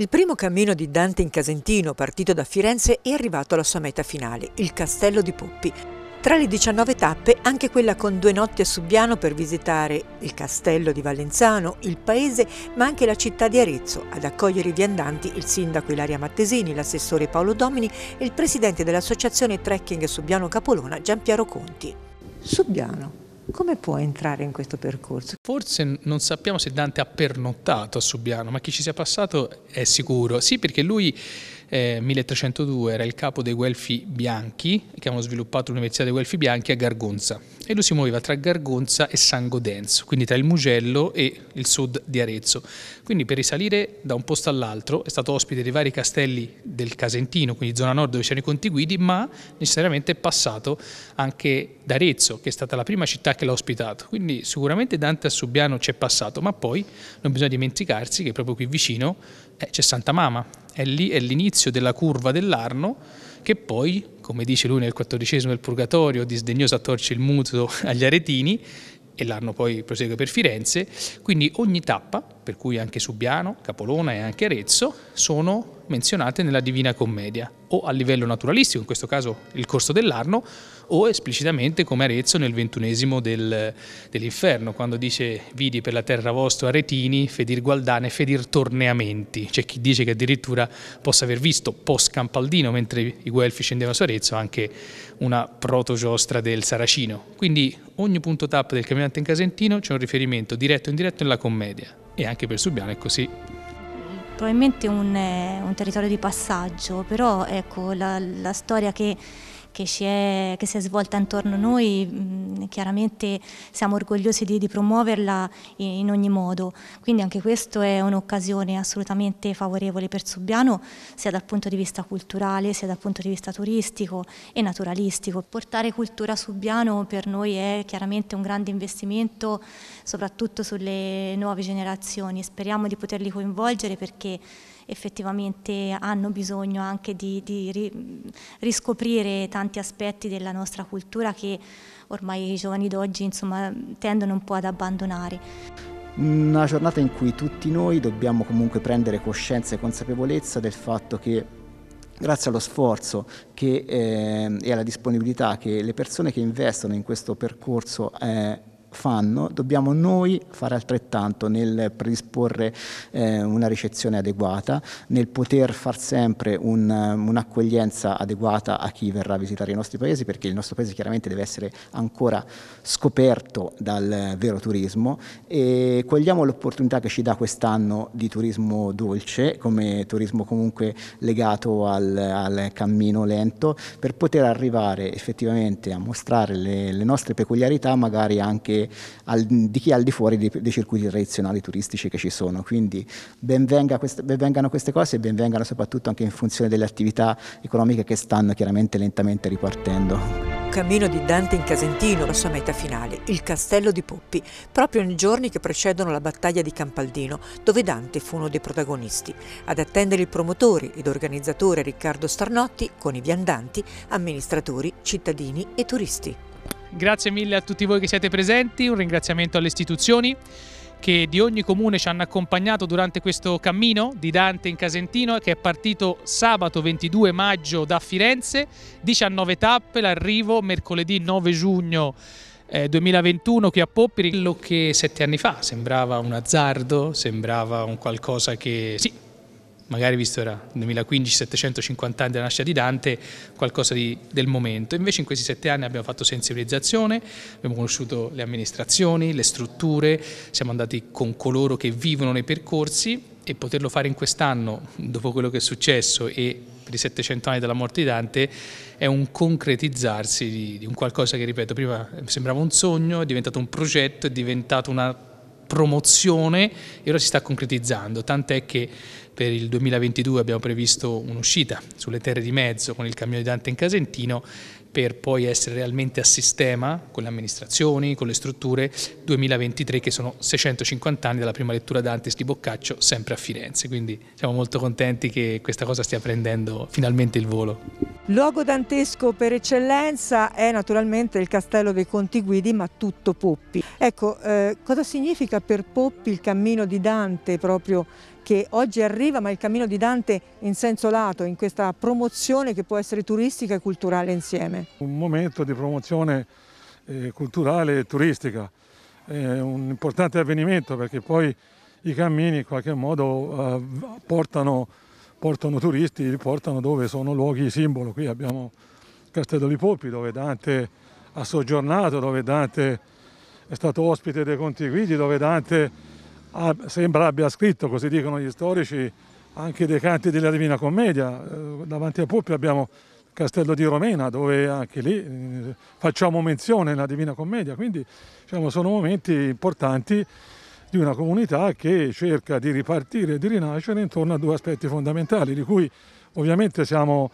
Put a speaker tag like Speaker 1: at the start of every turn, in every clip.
Speaker 1: Il primo cammino di Dante in Casentino, partito da Firenze, è arrivato alla sua meta finale, il Castello di Poppi. Tra le 19 tappe, anche quella con due notti a Subiano per visitare il castello di Valenzano, il paese, ma anche la città di Arezzo, ad accogliere i viandanti il sindaco Ilaria Mattesini, l'assessore Paolo Domini e il presidente dell'associazione trekking Subiano Capolona Giampiero Conti. Subiano, come può entrare in questo
Speaker 2: percorso? Forse non sappiamo se Dante ha pernottato a Subiano, ma chi ci sia passato è sicuro. Sì, perché lui 1302 eh, era il capo dei Guelfi Bianchi, che hanno sviluppato l'Università dei Guelfi Bianchi a Gargonza, e lui si muoveva tra Gargonza e San Godenzo, quindi tra il Mugello e il sud di Arezzo. Quindi per risalire da un posto all'altro è stato ospite dei vari castelli del Casentino, quindi zona nord dove c'erano i contiguidi, ma necessariamente è passato anche da Arezzo, che è stata la prima città che l'ha ospitato. Quindi sicuramente Dante a Subiano c'è passato, ma poi non bisogna dimenticarsi che proprio qui vicino eh, c'è Santa Mama, è lì è l'inizio della curva dell'Arno che poi, come dice lui nel XIV del Purgatorio, disdegnoso a torci il muto agli aretini, e l'anno poi prosegue per Firenze, quindi ogni tappa, per cui anche Subiano, Capolona e anche Arezzo, sono menzionate nella Divina Commedia, o a livello naturalistico, in questo caso il corso dell'Arno, o esplicitamente come Arezzo nel ventunesimo del, dell'inferno, quando dice vidi per la terra vostra aretini, fedir gualdane, fedir torneamenti. C'è chi dice che addirittura possa aver visto post Campaldino, mentre i Guelfi scendevano su Arezzo, anche una protogiostra del Saracino. Quindi ogni punto tappa del camminante in Casentino c'è un riferimento diretto e indiretto nella commedia. E anche per Subbiano è così
Speaker 3: probabilmente un, eh, un territorio di passaggio, però ecco la, la storia che che si è, che si è svolta intorno a noi, mm, chiaramente siamo orgogliosi di, di promuoverla in, in, ogni modo, quindi anche questa è un'occasione assolutamente favorevole per Subiano, sia dal punto di vista culturale, sia dal punto di vista turistico e naturalistico. Portare cultura a Subiano per noi è chiaramente un grande investimento, soprattutto sulle nuove generazioni, speriamo di poterli coinvolgere perché effettivamente hanno bisogno anche di, di riscoprire tanti aspetti della nostra cultura che ormai i giovani d'oggi tendono un po' ad abbandonare.
Speaker 4: Una giornata in cui tutti noi dobbiamo comunque prendere coscienza e consapevolezza del fatto che grazie allo sforzo che, eh, e alla disponibilità che le persone che investono in questo percorso eh, fanno, dobbiamo noi fare altrettanto nel predisporre eh, una ricezione adeguata, nel poter far sempre um, un'accoglienza un adeguata a chi verrà a visitare i nostri paesi, perché il nostro paese chiaramente deve essere ancora scoperto dal eh, vero turismo e cogliamo l'opportunità che ci dà quest'anno di turismo dolce, come turismo comunque legato al, al, cammino lento, per poter arrivare effettivamente a mostrare le, le nostre peculiarità magari anche al, di chi è al di fuori dei, dei, circuiti tradizionali turistici che ci sono. Quindi benvengano queste, ben queste cose e benvengano soprattutto anche in funzione delle attività economiche che stanno chiaramente lentamente ripartendo.
Speaker 1: Cammino di Dante in Casentino, la sua meta finale, il castello di Poppi, proprio nei giorni che precedono la battaglia di Campaldino, dove Dante fu uno dei protagonisti. Ad attendere il promotore ed organizzatore Riccardo Starnotti con i viandanti, amministratori,
Speaker 2: cittadini e turisti. Grazie mille a tutti voi che siete presenti, un ringraziamento alle istituzioni che di ogni comune ci hanno accompagnato durante questo cammino di Dante in Casentino che è partito sabato 22 maggio da Firenze, 19 tappe, l'arrivo mercoledì 9 giugno 2021 eh, qui a Poppiri, quello che sette anni fa sembrava un azzardo, sembrava un qualcosa che sì, magari visto era 2015, 750 anni della nascita di Dante, qualcosa di, del momento. Invece in questi sette anni abbiamo fatto sensibilizzazione, abbiamo conosciuto le amministrazioni, le strutture, siamo andati con coloro che vivono nei percorsi e poterlo fare in quest'anno, dopo quello che è successo e per i 700 anni dalla morte di Dante, è un concretizzarsi di, di un qualcosa che, ripeto, prima sembrava un sogno, è diventato un progetto, è diventato una promozione e ora si sta concretizzando, tant'è che per il 2022 abbiamo previsto un'uscita sulle terre di mezzo con il camion di Dante in Casentino per poi essere realmente a sistema con le amministrazioni, con le strutture, 2023 che sono 650 anni dalla prima lettura d'Antes di Boccaccio, sempre a Firenze, quindi siamo molto contenti che questa cosa stia prendendo finalmente il volo.
Speaker 1: Luogo dantesco per eccellenza è naturalmente il castello dei Conti Guidi, ma tutto Poppi. Ecco, eh, cosa significa per Poppi il cammino di Dante proprio che oggi arriva, ma il cammino di Dante in senso lato, in questa promozione che può essere turistica e culturale insieme.
Speaker 5: Un momento di promozione eh, culturale e turistica, è un importante avvenimento perché poi i cammini in qualche modo eh, portano, portano, turisti, li portano dove sono luoghi simbolo. Qui abbiamo Castello di Poppi dove Dante ha soggiornato, dove Dante è stato ospite dei Conti Guidi, dove Dante Ah, sembra abbia scritto, così dicono gli storici, anche dei canti della Divina Commedia. Eh, davanti a Puppi abbiamo il Castello di Romena, dove anche lì eh, facciamo menzione alla Divina Commedia, quindi diciamo, sono momenti importanti di una comunità che cerca di ripartire e di rinascere intorno a due aspetti fondamentali, di cui ovviamente siamo,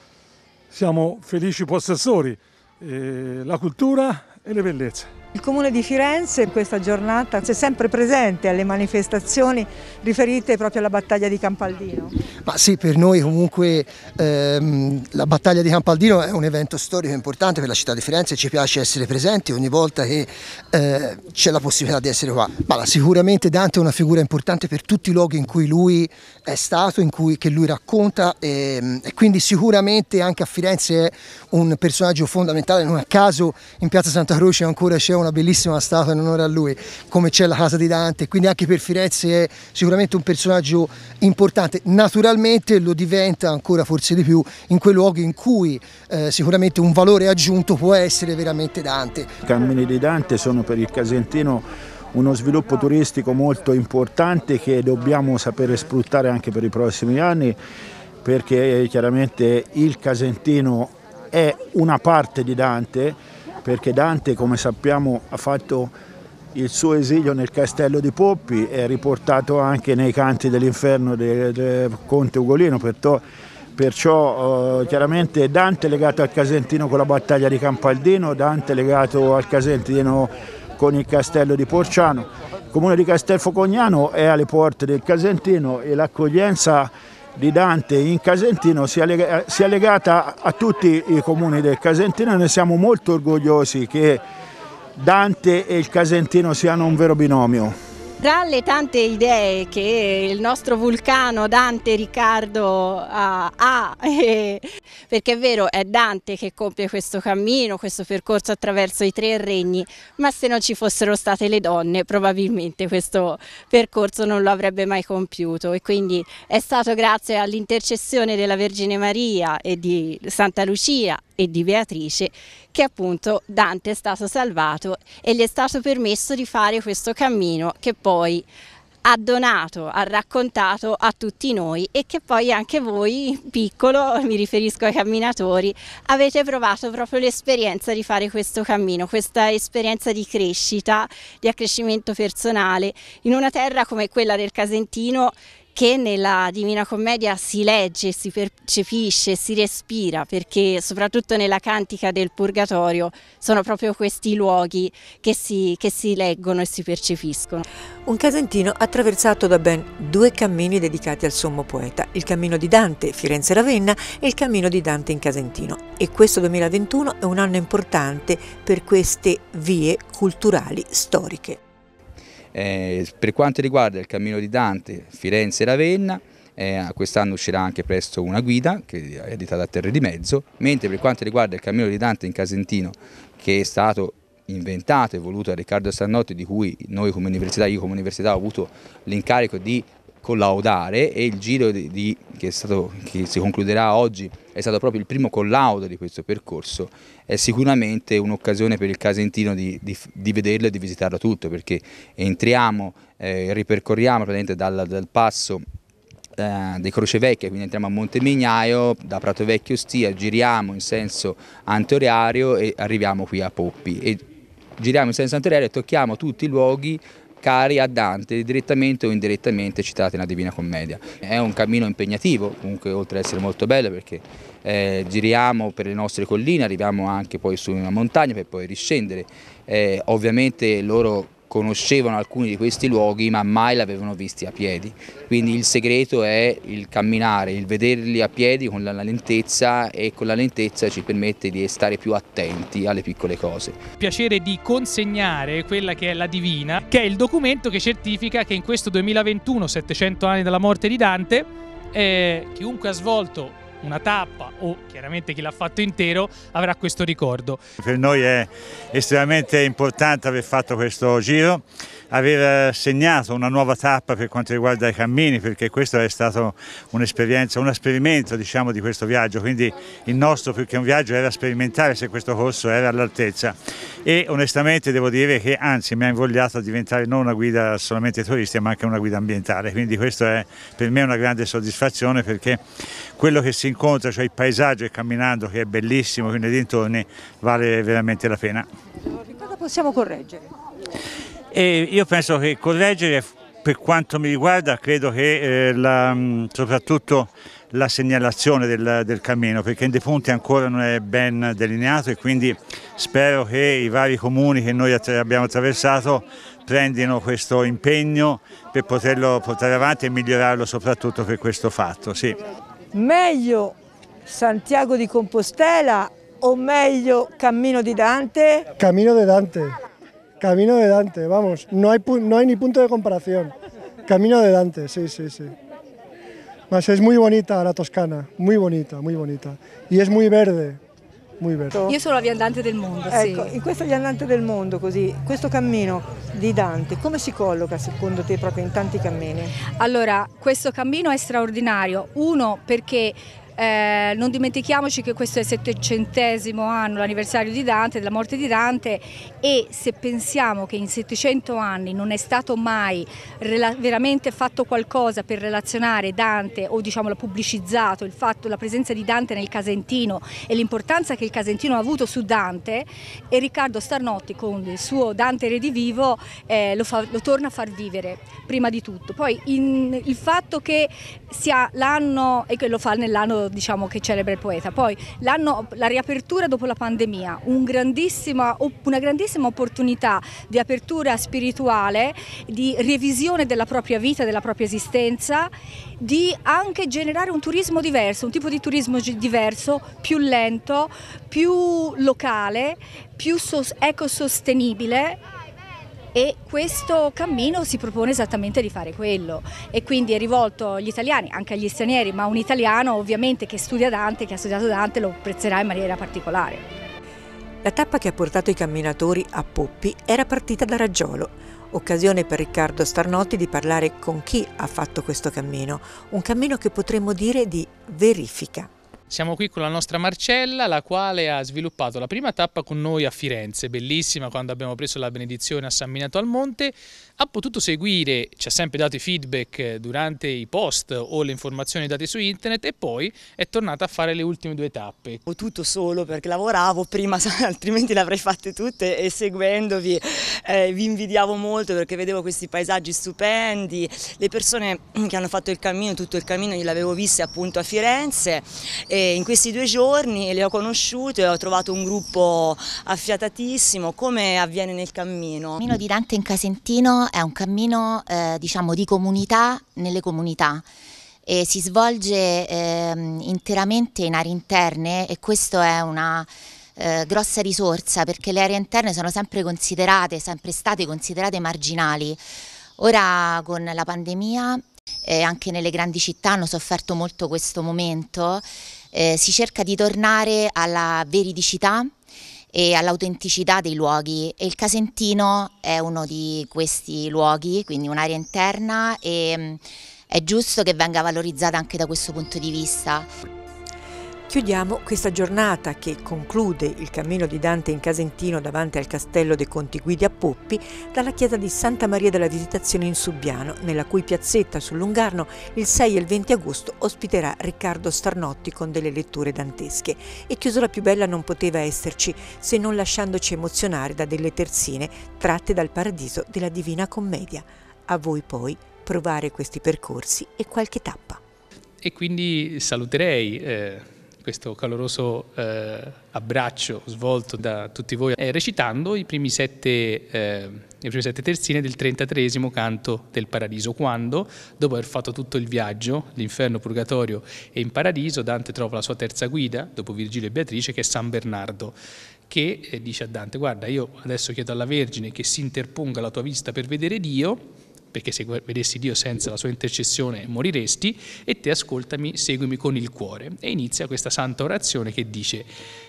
Speaker 5: siamo felici possessori, eh, la cultura e le bellezze. Il Comune di Firenze in questa giornata
Speaker 1: è sempre presente alle manifestazioni riferite proprio alla battaglia di Campaldino.
Speaker 4: Ma sì, per noi comunque ehm, la battaglia di Campaldino è un evento storico importante per la città di Firenze, ci piace essere presenti ogni volta che eh, c'è la possibilità di essere qua. Ma sicuramente Dante è una figura importante per tutti i luoghi in cui lui è stato, in cui, che lui racconta e, ehm, e quindi sicuramente anche a Firenze è un personaggio fondamentale, non a caso in piazza Santa Croce ancora c'è un una bellissima statua in onore a lui, come c'è la casa di Dante, quindi anche per Firenze è sicuramente un personaggio importante, naturalmente lo diventa ancora forse di più in quei luoghi in cui eh, sicuramente un valore
Speaker 5: aggiunto può essere veramente Dante. I cammini di Dante sono per il Casentino uno sviluppo turistico molto importante che dobbiamo sapere sfruttare anche per i prossimi anni perché chiaramente il Casentino è una parte di Dante perché Dante, come sappiamo, ha fatto il suo esilio nel castello di Poppi è riportato anche nei canti dell'inferno del conte Ugolino, perciò, perciò eh, chiaramente Dante è legato al Casentino con la battaglia di Campaldino, Dante è legato al Casentino con il castello di Porciano. Il comune di Castelfocognano è alle porte del Casentino e l'accoglienza di Dante in Casentino sia, lega, sia legata a tutti i comuni del Casentino e ne siamo molto orgogliosi che Dante e il Casentino siano un vero binomio
Speaker 6: tra le tante idee che il nostro vulcano Dante Riccardo uh, ha, eh, perché è vero è Dante che compie questo cammino, questo percorso attraverso i tre regni, ma se non ci fossero state le donne probabilmente questo percorso non lo avrebbe mai compiuto e quindi è stato grazie all'intercessione della Vergine Maria e di Santa Lucia e di Beatrice che appunto Dante è stato salvato e gli è stato permesso di fare questo cammino che poi ha donato, ha raccontato a tutti noi e che poi anche voi, piccolo, mi riferisco ai camminatori, avete provato proprio l'esperienza di fare questo cammino, questa esperienza di crescita, di accrescimento personale in una terra come quella del Casentino che nella Divina Commedia si legge, si percepisce, si respira, perché soprattutto nella cantica del Purgatorio sono proprio questi luoghi che si, che si leggono e si percepiscono. Un Casentino attraversato da ben due cammini dedicati al sommo poeta, il
Speaker 1: cammino di Dante Firenze-Ravenna e il cammino di Dante in Casentino. E questo 2021 è un anno importante per queste vie culturali storiche.
Speaker 7: Eh, per quanto riguarda il cammino di Dante, Firenze e Ravenna, eh, quest'anno uscirà anche presto una guida che è editata da Terre di Mezzo, mentre per quanto riguarda il cammino di Dante in Casentino, che è stato inventato e voluto da Riccardo Sannotti, di cui noi come università, io come università ho avuto l'incarico di collaudare e il giro di, di, che, stato, che si concluderà oggi è stato proprio il primo collaudo di questo percorso, è sicuramente un'occasione per il Casentino di, di, di, vederlo e di visitarlo tutto perché entriamo, eh, ripercorriamo dal, dal passo eh, dei Crocevecchia, quindi entriamo a Montemignaio, da Prato Vecchio Stia, giriamo in senso antoriario e arriviamo qui a Poppi. E giriamo in senso antoriario e tocchiamo tutti i luoghi cari a Dante, direttamente o indirettamente citati nella Divina Commedia. È un cammino impegnativo, comunque oltre ad essere molto bello perché eh, giriamo per le nostre colline, arriviamo anche poi su una montagna per poi riscendere. Eh, ovviamente loro conoscevano alcuni di questi luoghi ma mai l'avevano visti a piedi. Quindi il segreto è il camminare, il vederli a piedi con la lentezza e con la lentezza ci permette di stare più attenti alle piccole cose.
Speaker 2: Piacere di consegnare quella che è la Divina, che è il documento che certifica che in questo 2021, 700 anni dalla morte di Dante, eh, chiunque ha svolto una tappa o chiaramente chi l'ha fatto intero avrà questo ricordo.
Speaker 5: Per noi è estremamente importante aver fatto questo giro, aver eh, segnato una nuova tappa per quanto riguarda i cammini perché questo è stato un'esperienza, un esperimento diciamo, di questo viaggio, quindi il nostro più che un viaggio era sperimentare se questo corso era all'altezza e onestamente devo dire che anzi mi ha invogliato a diventare non una guida solamente turistica ma anche una guida ambientale, quindi questo è per me una grande soddisfazione perché quello che si incontra, c'è cioè il paesaggio e camminando che è bellissimo, quindi nei dintorni vale veramente la pena.
Speaker 1: cosa possiamo correggere?
Speaker 5: E io penso che correggere, per quanto mi riguarda, credo che eh, la, mm, soprattutto la segnalazione del, del, cammino perché in dei punti ancora non è ben delineato e quindi spero che i vari comuni che noi abbiamo attraversato prendino questo impegno per poterlo portare avanti e migliorarlo soprattutto per questo fatto. Sì.
Speaker 1: ¿Mejor Santiago de Compostela o mejor Camino de Dante?
Speaker 5: Camino de Dante, Camino de Dante, vamos, no hay, no hay ni punto de comparación. Camino de Dante, sí, sí, sí. Mas es muy bonita la Toscana, muy bonita, muy bonita. Y es muy verde, Muy bello.
Speaker 1: Io sono la viandante del mondo, ecco, sì. In questa viandante del mondo, così, questo cammino di Dante, come si colloca secondo te proprio in tanti cammini?
Speaker 3: Allora, questo cammino è straordinario, uno perché eh, non dimentichiamoci che questo è il settecentesimo anno, l'anniversario di Dante, della morte di Dante e se pensiamo che in 700 anni non è stato mai veramente fatto qualcosa per relazionare Dante o diciamo pubblicizzato il fatto, la presenza di Dante nel Casentino e l'importanza che il Casentino ha avuto su Dante e Riccardo Starnotti con il suo Dante Redivivo eh, lo, fa, lo, torna a far vivere prima di tutto. Poi in, il fatto che sia l'anno, e che lo fa nell'anno diciamo, che celebra il poeta. Poi la riapertura dopo la pandemia, un grandissima, una grandissima opportunità di apertura spirituale, di revisione della propria vita, della propria esistenza, di anche generare un turismo diverso, un tipo di turismo diverso, più lento, più locale, più ecosostenibile e questo cammino si propone esattamente di fare quello e quindi è rivolto agli italiani, anche agli stranieri, ma un italiano ovviamente che studia Dante, che ha studiato Dante lo apprezzerà in maniera particolare.
Speaker 1: La tappa che ha portato i camminatori a Poppi era partita da Raggiolo, occasione per Riccardo Starnotti di parlare con chi ha fatto questo cammino, un cammino che potremmo dire
Speaker 2: di verifica. Siamo qui con la nostra Marcella, la quale ha sviluppato la prima tappa con noi a Firenze, bellissima quando abbiamo preso la benedizione a San Minato al Monte ha potuto seguire, ci ha sempre dato i feedback durante i post o le informazioni date su internet e poi è tornata a fare le ultime due tappe. Ho potuto solo perché
Speaker 1: lavoravo prima, altrimenti le avrei fatte tutte e seguendovi eh, vi invidiavo molto perché vedevo questi paesaggi stupendi, le persone che hanno fatto il cammino, tutto il cammino io le avevo viste appunto a Firenze e in questi due giorni le ho conosciute e ho trovato un gruppo affiatatissimo come avviene nel cammino. Cammino di Dante in Casentino è un cammino eh, diciamo, di comunità nelle comunità e si svolge eh, interamente in aree interne e questa è una eh, grossa risorsa perché le aree interne sono sempre considerate, sempre state considerate marginali. Ora con la pandemia eh, anche nelle grandi città hanno sofferto molto questo momento, eh, si cerca di tornare alla veridicità e all'autenticità dei luoghi e il Casentino è uno di questi luoghi, quindi un'area interna e mm, è giusto che venga valorizzata anche da questo punto di vista. Chiudiamo questa giornata che conclude il cammino di Dante in Casentino davanti al castello dei Conti Guidi a Poppi dalla chiesa di Santa Maria della Visitazione in Subbiano, nella cui piazzetta sul Lungarno il 6 e il 20 agosto ospiterà Riccardo Starnotti con delle letture dantesche. E chiusura più bella non poteva esserci se non lasciandoci emozionare da delle terzine tratte dal paradiso della Divina Commedia. A voi poi provare questi percorsi e qualche tappa.
Speaker 2: E quindi saluterei. Eh questo caloroso eh, abbraccio svolto da tutti voi, eh, recitando i primi, sette, eh, i primi sette terzine del 33 canto del Paradiso, quando, dopo aver fatto tutto il viaggio, l'inferno, purgatorio e in paradiso, Dante trova la sua terza guida, dopo Virgilio e Beatrice, che è San Bernardo, che eh, dice a Dante, guarda, io adesso chiedo alla Vergine che si interponga la tua vista per vedere Dio, perché se vedessi Dio senza la sua intercessione moriresti, e te ascoltami, seguimi con il cuore. E inizia questa santa orazione che dice,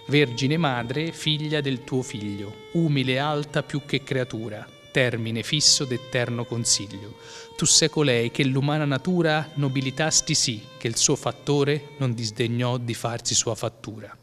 Speaker 2: Vergine madre, figlia del tuo figlio, umile e alta più che creatura, termine fisso d'eterno consiglio. Tu sei colei che l'umana natura nobilitasti sì, che il suo fattore non disdegnò di farsi sua fattura.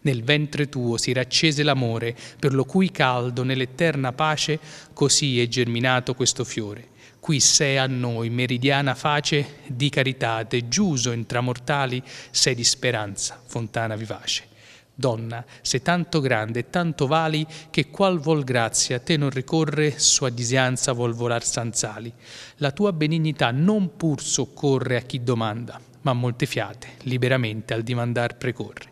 Speaker 2: Nel ventre tuo si raccese l'amore, per lo cui caldo nell'eterna pace così è germinato questo fiore qui sei a noi, meridiana face di caritate, giuso intramortali sei di speranza, fontana vivace. Donna, se tanto grande e tanto vali, che qual vol grazia te non ricorre, sua disianza vuol volar sanzali. La tua benignità non pur soccorre a chi domanda, ma molte fiate, liberamente al dimandar precorre.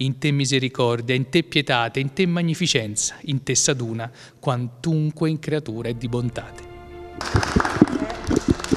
Speaker 2: In te misericordia, in te pietate, in te magnificenza, in te saduna, quantunque in creatura è di bontate. É.